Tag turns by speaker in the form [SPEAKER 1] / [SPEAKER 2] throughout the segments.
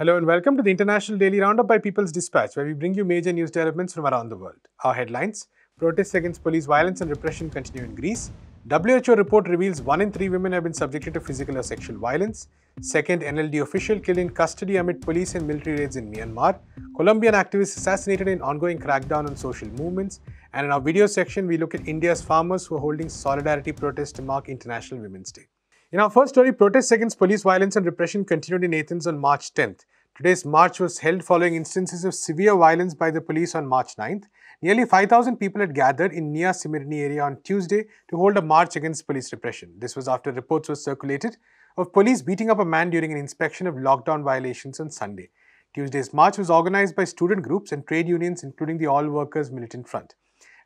[SPEAKER 1] Hello and welcome to the International Daily Roundup by People's Dispatch, where we bring you major news developments from around the world. Our headlines Protests against police violence and repression continue in Greece. WHO report reveals 1 in 3 women have been subjected to physical or sexual violence. Second NLD official killed in custody amid police and military raids in Myanmar. Colombian activist assassinated in ongoing crackdown on social movements. And in our video section, we look at India's farmers who are holding solidarity protests to mark International Women's Day. In our first story, protests against police violence and repression continued in Athens on March 10th. Today's march was held following instances of severe violence by the police on March 9th. Nearly 5,000 people had gathered in Nia Smyrni area on Tuesday to hold a march against police repression. This was after reports were circulated of police beating up a man during an inspection of lockdown violations on Sunday. Tuesday's march was organized by student groups and trade unions, including the All Workers Militant Front.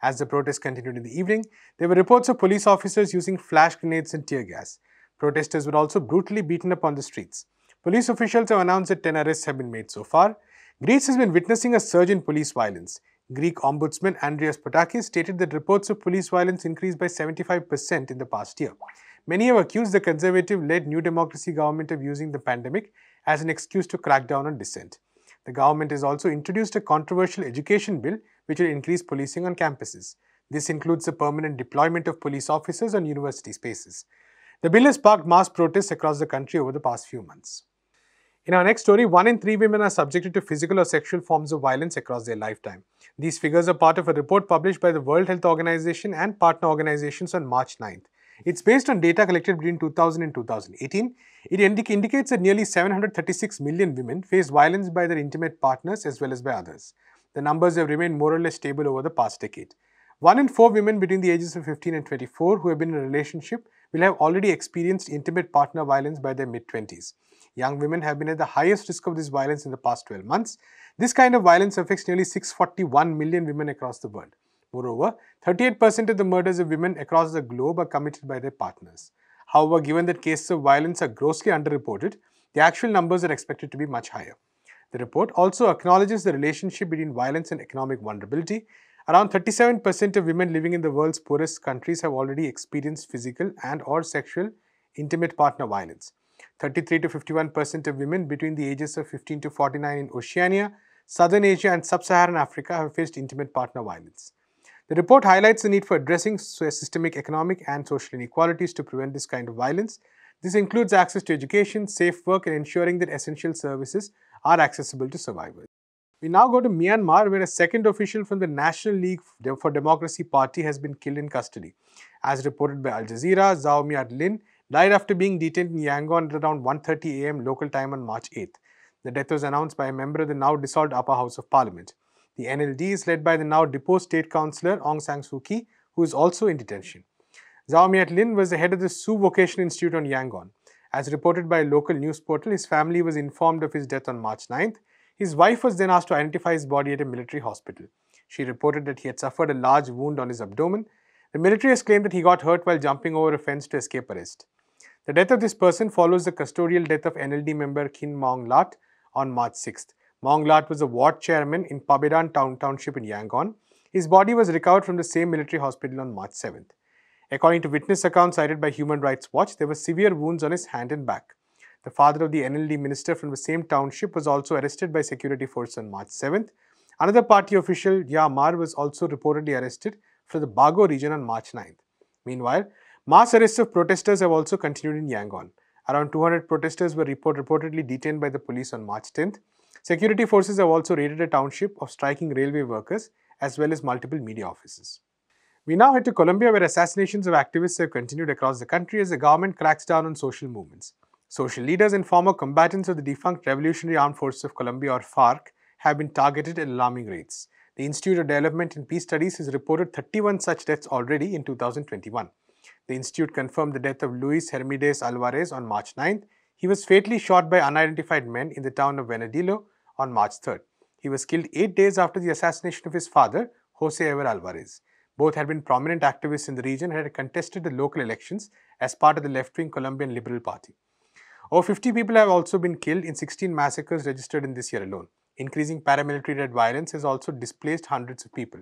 [SPEAKER 1] As the protests continued in the evening, there were reports of police officers using flash grenades and tear gas. Protesters were also brutally beaten up on the streets. Police officials have announced that 10 arrests have been made so far. Greece has been witnessing a surge in police violence. Greek ombudsman Andreas Potakis stated that reports of police violence increased by 75% in the past year. Many have accused the conservative-led New Democracy government of using the pandemic as an excuse to crack down on dissent. The government has also introduced a controversial education bill which will increase policing on campuses. This includes the permanent deployment of police officers on university spaces. The bill has sparked mass protests across the country over the past few months. In our next story, one in three women are subjected to physical or sexual forms of violence across their lifetime. These figures are part of a report published by the World Health Organization and partner organizations on March 9th. It's based on data collected between 2000 and 2018. It indic indicates that nearly 736 million women face violence by their intimate partners as well as by others. The numbers have remained more or less stable over the past decade. One in four women between the ages of 15 and 24 who have been in a relationship will have already experienced intimate partner violence by their mid-20s. Young women have been at the highest risk of this violence in the past 12 months. This kind of violence affects nearly 641 million women across the world. Moreover, 38% of the murders of women across the globe are committed by their partners. However, given that cases of violence are grossly underreported, the actual numbers are expected to be much higher. The report also acknowledges the relationship between violence and economic vulnerability, Around 37% of women living in the world's poorest countries have already experienced physical and or sexual intimate partner violence. 33 to 51% of women between the ages of 15 to 49 in Oceania, Southern Asia and Sub-Saharan Africa have faced intimate partner violence. The report highlights the need for addressing systemic economic and social inequalities to prevent this kind of violence. This includes access to education, safe work and ensuring that essential services are accessible to survivors. We now go to Myanmar, where a second official from the National League for Democracy Party has been killed in custody. As reported by Al Jazeera, Zhao Myat Lin died after being detained in Yangon at around 1.30 am local time on March 8th. The death was announced by a member of the now dissolved upper house of parliament. The NLD is led by the now deposed state councillor Aung San Suu Kyi, who is also in detention. Zhao Myat Lin was the head of the Su Vocation Institute on Yangon. As reported by a local news portal, his family was informed of his death on March 9th his wife was then asked to identify his body at a military hospital. She reported that he had suffered a large wound on his abdomen. The military has claimed that he got hurt while jumping over a fence to escape arrest. The death of this person follows the custodial death of NLD member Kin Maung Lat on March 6th. Maung Lat was a ward chairman in Pabedan Town Township in Yangon. His body was recovered from the same military hospital on March 7th. According to witness accounts cited by Human Rights Watch, there were severe wounds on his hand and back. The father of the NLD minister from the same township was also arrested by security force on March 7th. Another party official, Yamar, was also reportedly arrested from the Bago region on March 9th. Meanwhile, mass arrests of protesters have also continued in Yangon. Around 200 protesters were report reportedly detained by the police on March 10th. Security forces have also raided a township of striking railway workers as well as multiple media offices. We now head to Colombia where assassinations of activists have continued across the country as the government cracks down on social movements. Social leaders and former combatants of the defunct Revolutionary Armed Forces of Colombia or FARC have been targeted at alarming rates. The Institute of Development and Peace Studies has reported 31 such deaths already in 2021. The institute confirmed the death of Luis Hermides Alvarez on March 9th. He was fatally shot by unidentified men in the town of Venadillo on March 3rd. He was killed eight days after the assassination of his father, Jose Ever Alvarez. Both had been prominent activists in the region and had contested the local elections as part of the left-wing Colombian Liberal Party. Over 50 people have also been killed in 16 massacres registered in this year alone. Increasing paramilitary-led violence has also displaced hundreds of people.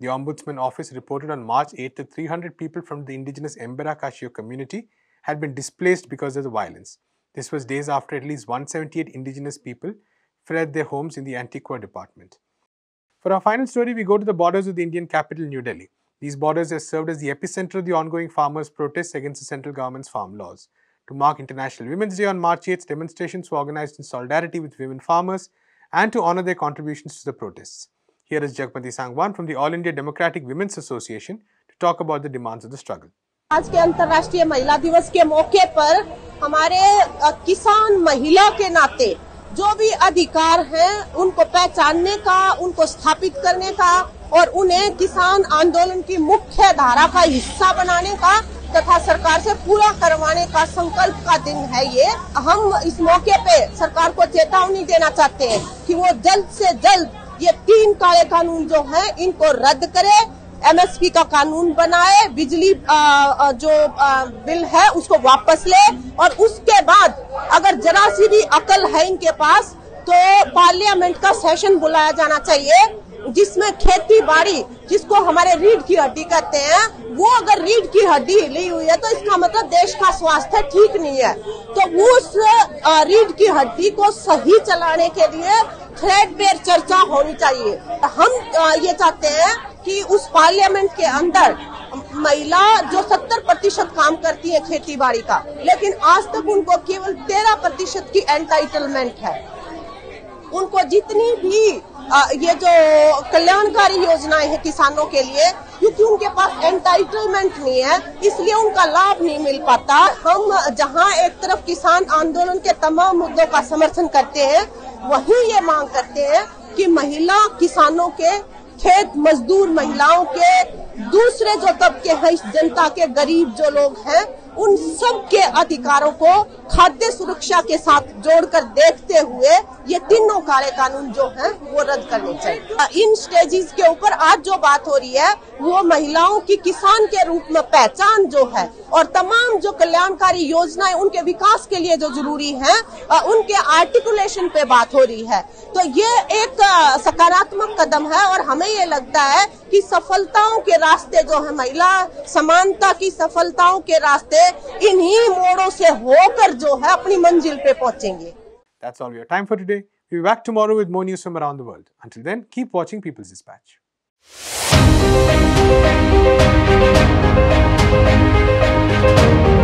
[SPEAKER 1] The Ombudsman Office reported on March 8 that 300 people from the indigenous Embera Kashio community had been displaced because of the violence. This was days after at least 178 indigenous people fled their homes in the Antiqua department. For our final story, we go to the borders of the Indian capital, New Delhi. These borders have served as the epicenter of the ongoing farmers' protests against the central government's farm laws. to mark International Women's Day on March 8th, demonstrations were organized in solidarity with women farmers and to honor their contributions to the protests. Here is Jagpati Sangwan from the All India Democratic Women's Association to talk about the demands of the struggle.
[SPEAKER 2] आज के अंतर्राष्ट्रीय महिला दिवस के मौके पर हमारे किसान महिला के नाते जो भी अधिकार हैं उनको पहचानने का उनको स्थापित करने का और उन्हें किसान आंदोलन की मुख्य धारा का हिस्सा बनाने का तथा सरकार से पूरा करवाने का संकल्प का दिन है ये हम इस मौके पे सरकार को चेतावनी देना चाहते हैं कि वो जल्द से जल्द ये तीन काले कानून जो हैं इनको रद्द करे एमएसपी का कानून बनाए बिजली आ, जो आ, बिल है उसको वापस ले और उसके बाद अगर जरा सी भी अकल है इनके पास तो पार्लियामेंट का सेशन बुलाया जाना चाहिए जिसमें खेती बाड़ी जिसको हमारे रीढ़ की हड्डी कहते हैं वो अगर रीढ़ की हड्डी हिली हुई है तो इसका मतलब देश का स्वास्थ्य ठीक नहीं है तो उस रीढ़ की हड्डी को सही चलाने के लिए थ्रेड पेयर चर्चा होनी चाहिए हम ये चाहते हैं कि उस पार्लियामेंट के अंदर महिला जो 70 प्रतिशत काम करती है खेती बाड़ी का लेकिन आज तक उनको केवल 13 प्रतिशत की एंटाइटलमेंट है उनको जितनी भी ये जो कल्याणकारी योजनाएं हैं किसानों के लिए क्योंकि उनके पास एंटाइटलमेंट नहीं है इसलिए उनका लाभ नहीं मिल पाता हम जहां एक तरफ किसान आंदोलन के तमाम मुद्दों का समर्थन करते हैं वहीं ये मांग करते हैं कि महिला किसानों के खेत मजदूर महिलाओं के दूसरे जो तबके हैं जनता के गरीब जो लोग हैं उन सब के अधिकारों को खाद्य सुरक्षा के साथ जोड़कर देखते हुए ये तीनों काले कानून जो हैं वो रद्द करने चाहिए इन स्टेजेस के ऊपर आज जो बात हो रही है वो महिलाओं की किसान के रूप में पहचान जो है और तमाम जो कल्याणकारी योजनाएं उनके विकास के लिए जो जरूरी है उनके आर्टिकुलेशन पे बात हो रही है तो ये एक सकारात्मक कदम है और हमें ये लगता है कि सफलताओं के रास्ते जो है महिला समानता की सफलताओं के रास्ते इन्हीं मोड़ों से होकर जो है अपनी मंजिल पे पहुंचेंगे
[SPEAKER 1] That's all we have time for today. We'll be back tomorrow with more news from around the world. Until then, keep watching People's Dispatch.